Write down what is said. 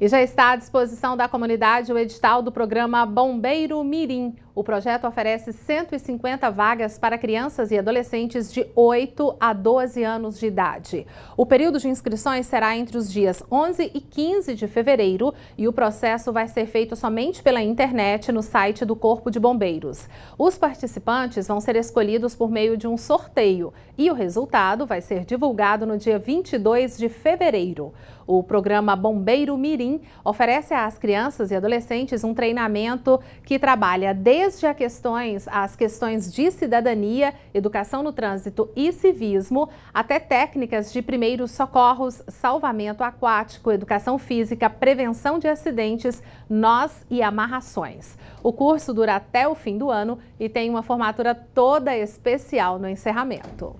E já está à disposição da comunidade o edital do programa Bombeiro Mirim. O projeto oferece 150 vagas para crianças e adolescentes de 8 a 12 anos de idade. O período de inscrições será entre os dias 11 e 15 de fevereiro e o processo vai ser feito somente pela internet no site do Corpo de Bombeiros. Os participantes vão ser escolhidos por meio de um sorteio e o resultado vai ser divulgado no dia 22 de fevereiro. O programa Bombeiro Mirim oferece às crianças e adolescentes um treinamento que trabalha desde desde questões, as questões de cidadania, educação no trânsito e civismo, até técnicas de primeiros socorros, salvamento aquático, educação física, prevenção de acidentes, nós e amarrações. O curso dura até o fim do ano e tem uma formatura toda especial no encerramento.